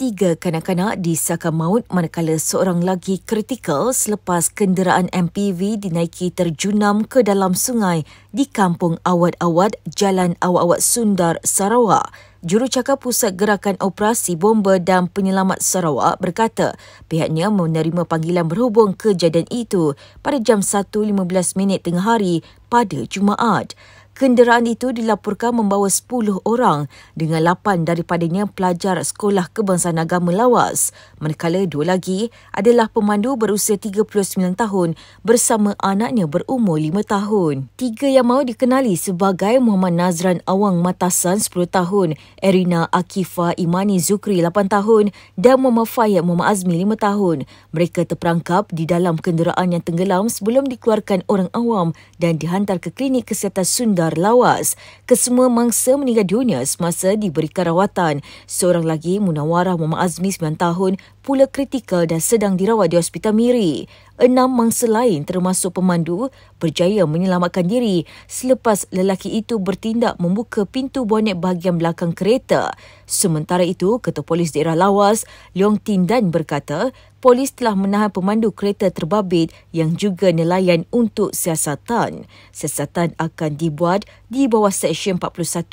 tiga kanak-kanak disiakan maut manakala seorang lagi kritikal selepas kenderaan MPV dinaiki terjunam ke dalam sungai di Kampung Awad-Awad, Jalan Awad-Awad, Sundar, Sarawak. Jurucakap Pusat Gerakan Operasi Bomba dan Penyelamat Sarawak berkata pihaknya menerima panggilan berhubung kejadian itu pada jam 1.15 minit tengah hari pada Jumaat. Kenderaan itu dilaporkan membawa 10 orang dengan 8 daripadanya pelajar Sekolah Kebangsaan Agama Lawas. Manakala dua lagi adalah pemandu berusia 39 tahun bersama anaknya berumur 5 tahun. Tiga yang mahu dikenali sebagai Muhammad Nazran Awang Matasan 10 tahun, Erina Akifa Imani Zukri 8 tahun dan Muhammad Fayyad Muhammad Azmi 5 tahun. Mereka terperangkap di dalam kenderaan yang tenggelam sebelum dikeluarkan orang awam dan dihantar ke klinik kesihatan Sunda gambar lawas. Kesemua mangsa meninggal dunia semasa diberikan rawatan. Seorang lagi, Munawarah Muhammad Azmi 9 tahun, pula kritikal dan sedang dirawat di Hospital Miri enam mangsa lain termasuk pemandu berjaya menyelamatkan diri selepas lelaki itu bertindak membuka pintu bonet bahagian belakang kereta. Sementara itu, Ketua Polis Daerah Lawas, Leong Tin Dan berkata, polis telah menahan pemandu kereta terbabit yang juga nelayan untuk siasatan. Siasatan akan dibuat di bawah Seksyen 41-1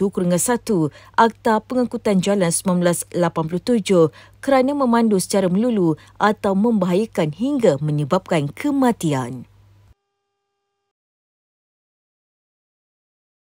Akta Pengangkutan Jalan 1987 kerana memandu secara melulu atau membahayakan hingga menyebabkan kematian.